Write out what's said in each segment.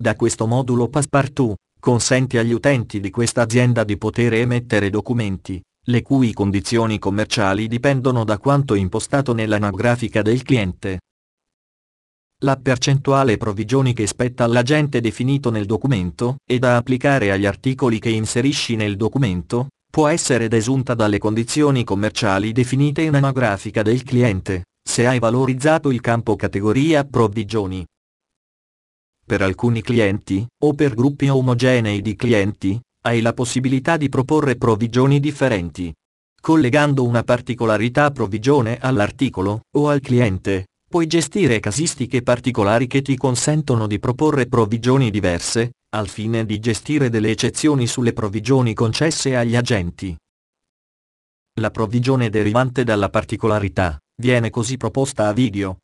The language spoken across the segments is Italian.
Da questo modulo Passepartout consente agli utenti di questa azienda di poter emettere documenti, le cui condizioni commerciali dipendono da quanto impostato nell'anagrafica del cliente. La percentuale provvigioni che spetta all'agente definito nel documento e da applicare agli articoli che inserisci nel documento, può essere desunta dalle condizioni commerciali definite in anagrafica del cliente, se hai valorizzato il campo categoria provvigioni, per alcuni clienti, o per gruppi omogenei di clienti, hai la possibilità di proporre provvigioni differenti. Collegando una particolarità provvigione all'articolo o al cliente, puoi gestire casistiche particolari che ti consentono di proporre provvigioni diverse, al fine di gestire delle eccezioni sulle provvigioni concesse agli agenti. La provvigione derivante dalla particolarità viene così proposta a video.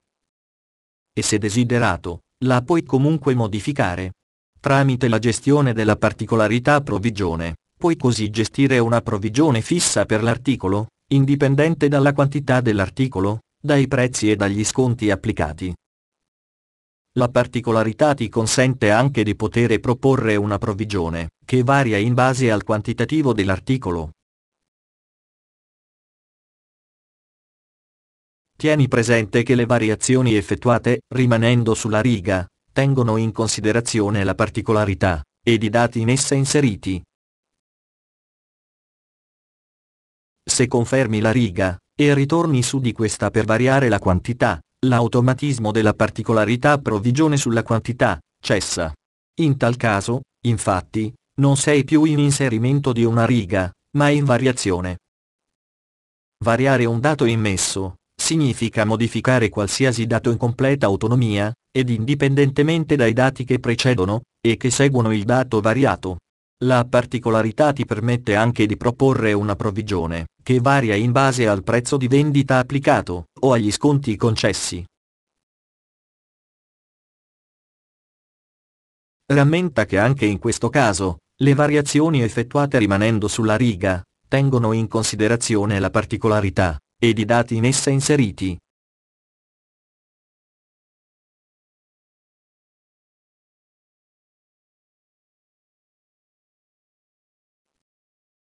E se desiderato, la puoi comunque modificare. Tramite la gestione della particolarità provvigione, puoi così gestire una provvigione fissa per l'articolo, indipendente dalla quantità dell'articolo, dai prezzi e dagli sconti applicati. La particolarità ti consente anche di poter proporre una provvigione, che varia in base al quantitativo dell'articolo, Tieni presente che le variazioni effettuate, rimanendo sulla riga, tengono in considerazione la particolarità ed i dati in essa inseriti. Se confermi la riga e ritorni su di questa per variare la quantità, l'automatismo della particolarità provvigione sulla quantità cessa. In tal caso, infatti, non sei più in inserimento di una riga, ma in variazione. Variare un dato immesso significa modificare qualsiasi dato in completa autonomia, ed indipendentemente dai dati che precedono, e che seguono il dato variato. La particolarità ti permette anche di proporre una provvigione, che varia in base al prezzo di vendita applicato, o agli sconti concessi. Rammenta che anche in questo caso, le variazioni effettuate rimanendo sulla riga, tengono in considerazione la particolarità ed i dati in essa inseriti.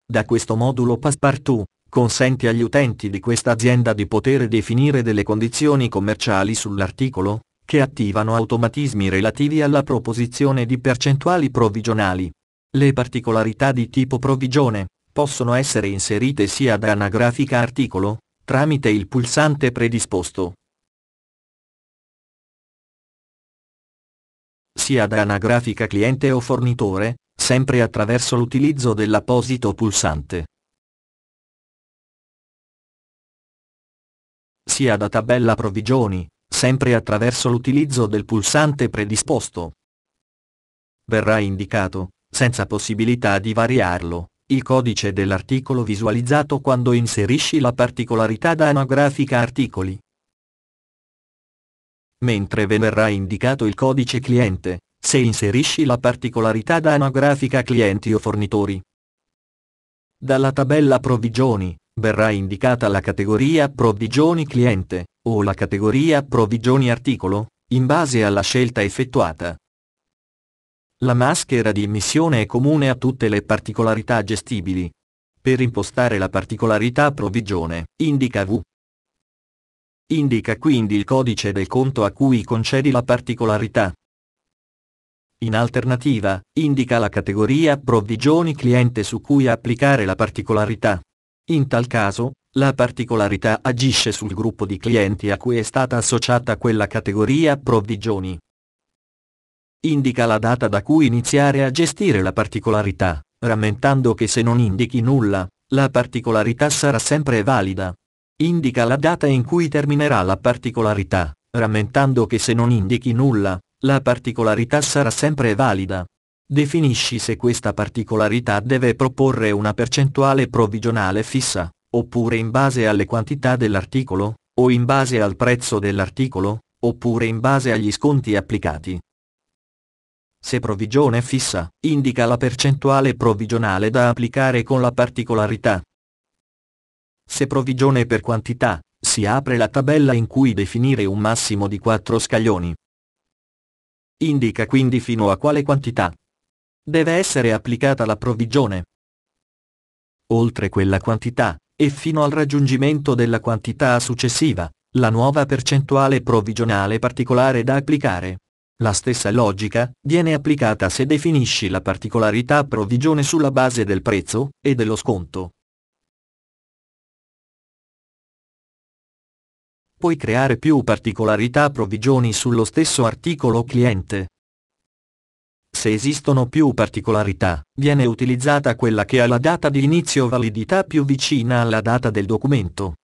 Da questo modulo Passepartout consente agli utenti di questa azienda di poter definire delle condizioni commerciali sull'articolo, che attivano automatismi relativi alla proposizione di percentuali provvigionali. Le particolarità di tipo provvigione possono essere inserite sia da anagrafica articolo, tramite il pulsante predisposto. Sia da anagrafica cliente o fornitore, sempre attraverso l'utilizzo dell'apposito pulsante. Sia da tabella provvigioni, sempre attraverso l'utilizzo del pulsante predisposto. Verrà indicato, senza possibilità di variarlo, il codice dell'articolo visualizzato quando inserisci la particolarità da anagrafica articoli. Mentre ve verrà indicato il codice cliente, se inserisci la particolarità da anagrafica clienti o fornitori. Dalla tabella provvigioni, verrà indicata la categoria provvigioni cliente, o la categoria provvigioni articolo, in base alla scelta effettuata. La maschera di emissione è comune a tutte le particolarità gestibili. Per impostare la particolarità provvigione, indica V. Indica quindi il codice del conto a cui concedi la particolarità. In alternativa, indica la categoria provvigioni cliente su cui applicare la particolarità. In tal caso, la particolarità agisce sul gruppo di clienti a cui è stata associata quella categoria provvigioni indica la data da cui iniziare a gestire la particolarità, rammentando che se non indichi nulla, la particolarità sarà sempre valida. Indica la data in cui terminerà la particolarità, rammentando che se non indichi nulla, la particolarità sarà sempre valida. Definisci se questa particolarità deve proporre una percentuale provvigionale fissa, oppure in base alle quantità dell'articolo, o in base al prezzo dell'articolo, oppure in base agli sconti applicati. Se provvigione fissa, indica la percentuale provvigionale da applicare con la particolarità. Se provvigione per quantità, si apre la tabella in cui definire un massimo di 4 scaglioni. Indica quindi fino a quale quantità deve essere applicata la provvigione. Oltre quella quantità, e fino al raggiungimento della quantità successiva, la nuova percentuale provvigionale particolare da applicare. La stessa logica viene applicata se definisci la particolarità provvigione sulla base del prezzo e dello sconto. Puoi creare più particolarità provvigioni sullo stesso articolo cliente. Se esistono più particolarità, viene utilizzata quella che ha la data di inizio validità più vicina alla data del documento.